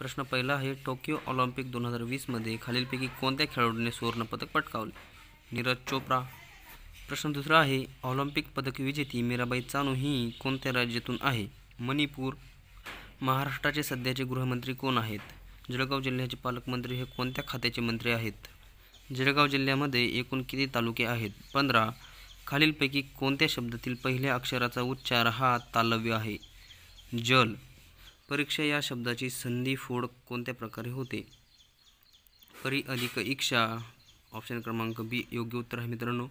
प्रश्न पहिला आहे टोकियो ऑलिम्पिक दोन हजार वीसमध्ये खालीलपैकी कोणत्या खेळाडूने सुवर्णपदक पटकावले नीरज चोप्रा प्रश्न दुसरा आहे ऑलिम्पिक पदक विजेती मीराबाई चानू ही कोणत्या राज्यातून आहे मणिपूर महाराष्ट्राचे सध्याचे गृहमंत्री कोण आहेत जळगाव जिल्ह्याचे पालकमंत्री हे कोणत्या खात्याचे मंत्री आहेत जळगाव जिल्ह्यामध्ये एकूण किती तालुके आहेत पंधरा खालीलपैकी कोणत्या शब्दातील पहिल्या अक्षराचा उच्चार हा तालव्य आहे जल परीक्षा या शब्दाची संधी फोड कोणत्या प्रकारे होते परी अधिक इक्षा ऑप्शन क्रमांक बी योग्य उत्तर आहे मित्रांनो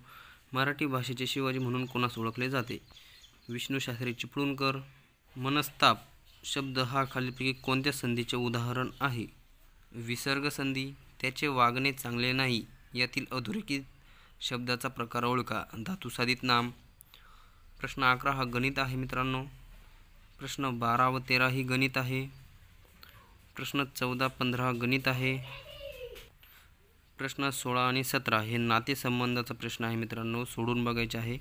मराठी भाषेचे शिवाजी म्हणून कोणास ओळखले जाते विष्णू शास्त्री चिपळूणकर मनस्ताप शब्द हा खालीपैकी कोणत्या संधीचे उदाहरण आहे विसर्ग संधी त्याचे वागणे चांगले नाही यातील अधोरेखित शब्दाचा प्रकार ओळखा धातुसाधित नाम प्रश्न अकरा हा गणित आहे मित्रांनो प्रश्न बारा व तेरा ही गणित आहे प्रश्न चौदा पंधरा गणित आहे प्रश्न सोळा आणि सतरा हे नातेसंबंधाचा प्रश्न आहे मित्रांनो सोडून बघायचे आहे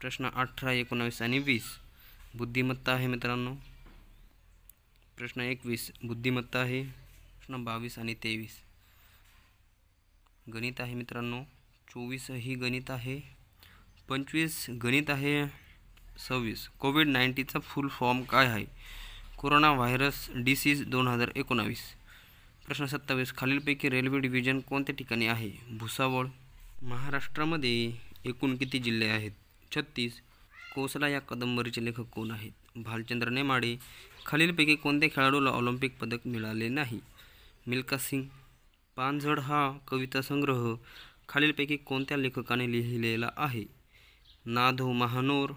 प्रश्न अठरा एकोणावीस आणि वीस बुद्धिमत्ता आहे मित्रांनो प्रश्न एकवीस बुद्धिमत्ता आहे प्रश्न बावीस आणि तेवीस गणित आहे मित्रांनो चोवीस ही गणित आहे पंचवीस गणित आहे सव्वीस कोविड नाईन्टीनचा फुल फॉर्म काय आहे कोरोना व्हायरस डिसीज दोन हजार एकोणावीस प्रश्न सत्तावीस खालीलपैकी रेल्वे डिव्हिजन कोणत्या ठिकाणी आहे भुसावळ महाराष्ट्रामध्ये एकूण किती जिल्हे आहेत छत्तीस कोसला या कादंबरीचे लेखक कोण आहेत भालचंद्र नेमाडे खालीलपैकी कोणत्या खेळाडूला ऑलिम्पिक पदक मिळाले नाही मिल्का सिंग पानझड हा कविता संग्रह खालीलपैकी कोणत्या लेखकाने लिहिलेला आहे नाधो महानोर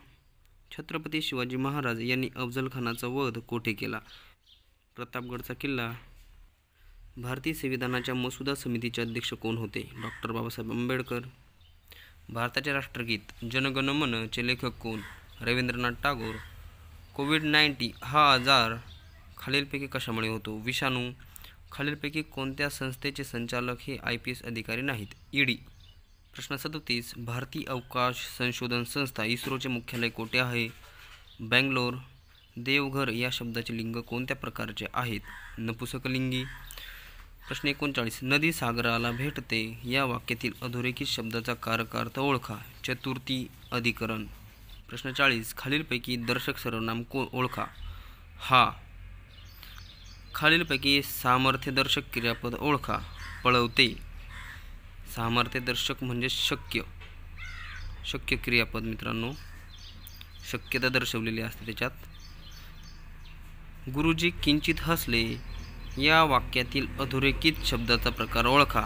छत्रपती शिवाजी महाराज यांनी अफजलखानाचा वध कोठे केला प्रतापगडचा किल्ला भारतीय संविधानाच्या मसुदा समितीचे अध्यक्ष कोण होते डॉक्टर बाबासाहेब आंबेडकर भारताचे राष्ट्रगीत जनगणमनचे लेखक कोण रवींद्रनाथ टागोर कोविड नाईन्टी हा आजार खालीलपैकी कशामुळे होतो विषाणू खालीलपैकी कोणत्या संस्थेचे संचालक हे आय पी एस अधिकारी नाहीत ईडी प्रश्न सदतीस भारतीय अवकाश संशोधन संस्था इस्रोचे मुख्यालय कोठे आहे बँगलोर देवघर या शब्दाचे लिंग कोणत्या प्रकारचे आहेत नपुसकलिंगी प्रश्न एकोणचाळीस नदी सागराला भेटते या वाक्यातील अधोरेखित शब्दाचा अर्थ ओळखा चतुर्थी अधिकरण प्रश्न चाळीस खालीलपैकी दर्शक सर्वनाम को ओळखा हा खालीलपैकी सामर्थ्यदर्शक क्रियापद ओळखा पळवते सामर्थ्यदर्शक म्हणजे शक्य शक्य क्रियापद मित्रांनो शक्यता दर्शवलेली असते त्याच्यात गुरुजी किंचित हसले या वाक्यातील अधोरेखित शब्दाचा प्रकार ओळखा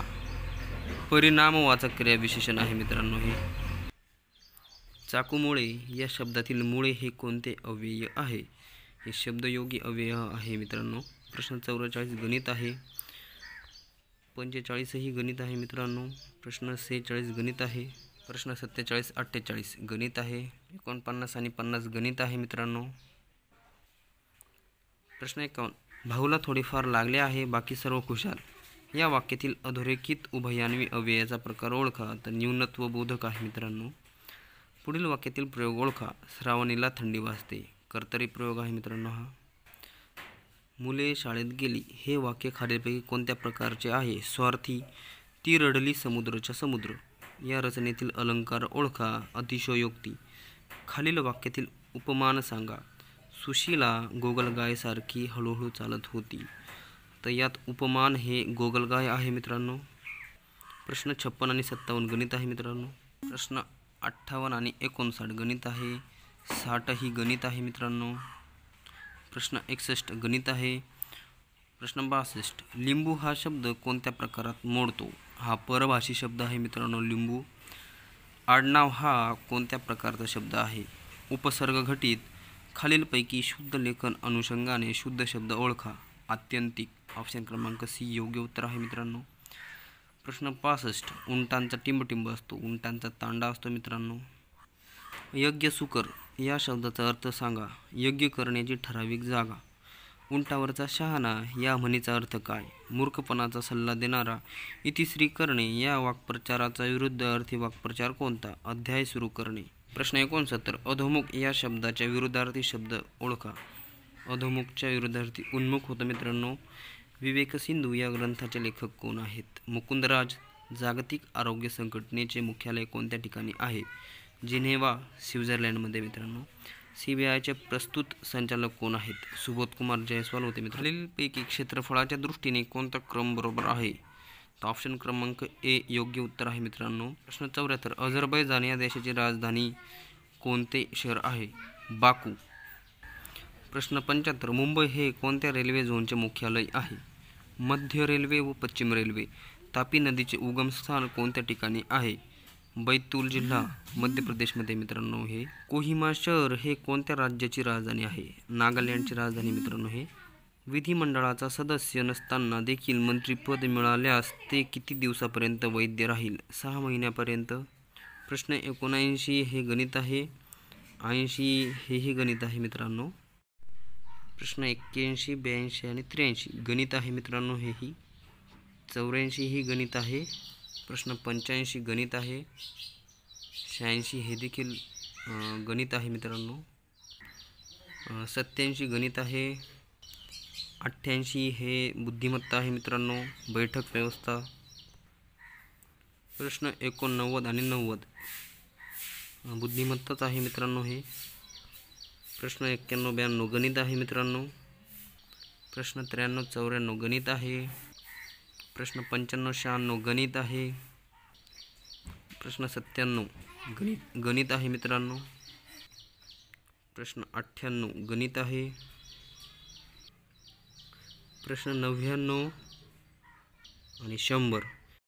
परिणामवाचक क्रियाविशेषण आहे मित्रांनो हे चाकूमुळे या शब्दातील मुळे हे कोणते अव्यय आहे हे शब्दयोगी अव्यय आहे मित्रांनो प्रश्न चौवेचाळीस गणित आहे पंचेचाळीसही ही गणित आहे मित्रांनो प्रश्न सेहेचाळीस गणित आहे प्रश्न सत्तेचाळीस अठ्ठेचाळीस गणित आहे एकोणपन्नास आणि पन्नास गणित आहे मित्रांनो प्रश्न एकावन्न भाऊला थोडेफार लागले आहे बाकी सर्व खुशाल या वाक्यातील अधोरेखित उभयान्वी अव्ययाचा प्रकार ओळखा तर न्यूनत्व बोधक आहे मित्रांनो पुढील वाक्यातील प्रयोग ओळखा श्रावणीला थंडी वाजते कर्तरी प्रयोग आहे मित्रांनो हा मुले शाळेत गेली हे वाक्य खालीलपैकी कोणत्या प्रकारचे आहे स्वार्थी ती रडली समुद्रच्या समुद्र या रचनेतील अलंकार ओळखा अतिशयोक्ती खालील वाक्यातील उपमान सांगा सुशीला गोगलगायसारखी हळूहळू चालत होती तर यात उपमान हे गोगलगाय आहे मित्रांनो प्रश्न छप्पन आणि सत्तावन्न गणित आहे मित्रांनो प्रश्न अठ्ठावन्न आणि एकोणसाठ गणित आहे साठ ही गणित आहे मित्रांनो प्रश्न एकसष्ट गणित आहे प्रश्न बासष्ट लिंबू हा शब्द कोणत्या प्रकारात मोडतो हा परभाषी शब्द आहे मित्रांनो लिंबू आडनाव हा कोणत्या प्रकारचा शब्द आहे उपसर्ग घटित खालीलपैकी शुद्ध लेखन अनुषंगाने शुद्ध शब्द ओळखा आत्यंतिक ऑप्शन क्रमांक सी योग्य उत्तर आहे मित्रांनो प्रश्न पासष्ट उंटांचा टिंबटिंब असतो उंटांचा तांडा असतो मित्रांनो यज्ञ सुकर या शब्दाचा अर्थ सांगा योग्य करण्याची ठराविक जागा उंटावरचा शहाणा या म्हणीचा अर्थ काय मूर्खपणाचा सल्ला देणारा इतिश्री करणे या वाक्प्रचाराचा विरुद्ध अर्थी वाक्प्रचार कोणता अध्याय सुरू करणे प्रश्न एकोणसत्तर अधोमुख या शब्दाच्या विरुद्धार्थी शब्द ओळखा अधोमुखच्या विरुद्धार्थी उन्मुख होतं मित्रांनो विवेक सिंधू या ग्रंथाचे लेखक कोण आहेत मुकुंदराज जागतिक आरोग्य संघटनेचे मुख्यालय कोणत्या ठिकाणी आहे जिनेवा स्वित्झर्लंडमध्ये मित्रांनो सी बी आयचे प्रस्तुत संचालक कोण आहेत सुबोध कुमार जयस्वाल होते मित्र खालीलपैकी क्षेत्रफळाच्या दृष्टीने कोणता क्रम बरोबर आहे तर ऑप्शन क्रमांक ए योग्य उत्तर आहे मित्रांनो प्रश्न चौऱ्याहत्तर अझरबैजान या देशाची राजधानी कोणते शहर आहे बाकू प्रश्न पंच्याहत्तर मुंबई हे कोणत्या रेल्वे झोनचे मुख्यालय आहे मध्य रेल्वे व पश्चिम रेल्वे तापी नदीचे उगमस्थान कोणत्या ठिकाणी आहे बैतूल जिल्हा मध्य प्रदेशमध्ये मित्रांनो हे कोहिमा शहर हे कोणत्या राज्याची राजधानी आहे नागालँडची राजधानी मित्रांनो हे विधिमंडळाचा सदस्य नसताना देखील मंत्रिपद मिळाल्यास ते किती दिवसापर्यंत वैद्य राहील सहा महिन्यापर्यंत प्रश्न एकोणऐंशी हे गणित आहे ऐंशी हेही गणित आहे मित्रांनो प्रश्न एक्क्याऐंशी ब्याऐंशी आणि त्र्याऐंशी गणित आहे मित्रांनो हेही चौऱ्याऐंशी ही गणित आहे प्रश्न पंच्याऐंशी गणित आहे शहाऐंशी हे देखील गणित आहे मित्रांनो सत्याऐंशी गणित आहे अठ्ठ्याऐंशी हे बुद्धिमत्ता आहे मित्रांनो बैठक व्यवस्था प्रश्न एकोणनव्वद आणि नव्वद बुद्धिमत्ताच आहे मित्रांनो हे प्रश्न एक्क्याण्णव ब्याण्णव गणित आहे मित्रांनो प्रश्न त्र्याण्णव चौऱ्याण्णव गणित आहे પ્રશ્ન પંચાણું શાણનું ગણિત आहे प्रश्न सत्त्याण्णव गणित गणित आहे मित्रांनो प्रश्न अठ्ठ्याण्णव गणित आहे प्रश्न नव्याण्णव आणि शंभर